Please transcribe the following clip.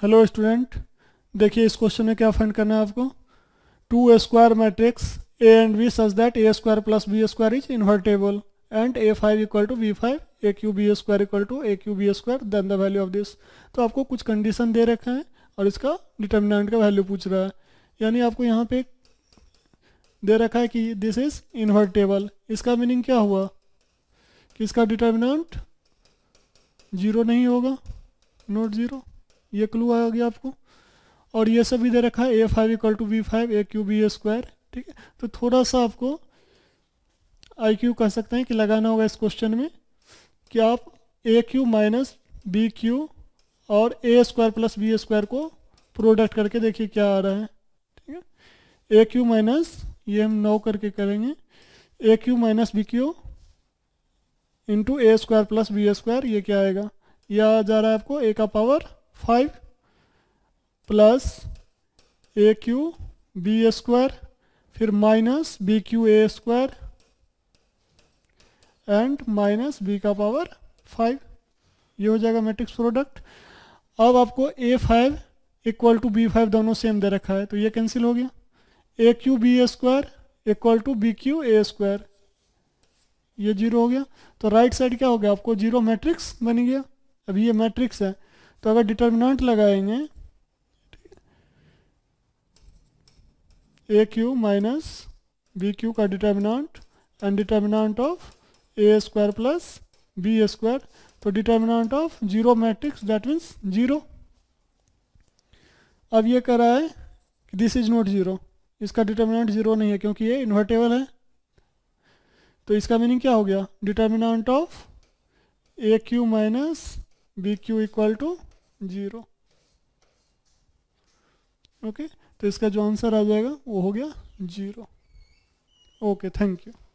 hello student देखिए इस question में क्या फाइंड करना है आपको two square matrix A and B such that A square plus B square is invertible and A five equal to B five A cube B square equal to A cube B square then the value of this तो आपको कुछ condition दे रखा है और इसका determinant का value पूछ रहा है यानी आपको यहाँ पे दे रखा है कि दिस इज इन्वर्टेबल इसका मीनिंग क्या हुआ कि इसका डिटर्मिनेंट जीरो नहीं होगा नोट जीरो ये क्लू आ गया आपको और ये सब भी दे रखा है A five equal to B five A cube B A square ठीक है तो थोड़ा सा आपको आई क्यू कह सकते हैं कि लगाना होगा इस क्वेश्चन में कि आप A cube minus B cube और A square plus B square को प्रोडक्ट करके देखिए क्या आ रहा है ठीक है ए क्यू माइनस ये हम नौ करके करेंगे A cube minus B cube into A square plus B square ये क्या आएगा यह आ जा रहा है आपको ए का power five plus A cube B square फिर minus B cube A square and minus B का पावर फाइव ये हो जाएगा मैट्रिक्स प्रोडक्ट अब आपको A five equal to B five दोनों सेम दे रखा है तो ये कैंसिल हो गया A cube B square equal to B cube A square ये जीरो हो गया तो राइट साइड क्या हो गया आपको जीरो मैट्रिक्स बन गया अब ये मैट्रिक्स है तो अगर डिटर्मिनेंट लगाएंगे A cube minus B cube का determinant and determinant of A square plus B square तो determinant of zero matrix that means zero अब ये कह रहा है कि दिस इज नॉट जीरो इसका डिटर्मिनेंट जीरो नहीं है क्योंकि ये इन्वर्टेबल है तो इसका मीनिंग क्या हो गया determinant of A cube minus B cube equal to zero okay तो इसका जो आंसर आ जाएगा वो हो गया जीरो ओके थैंक यू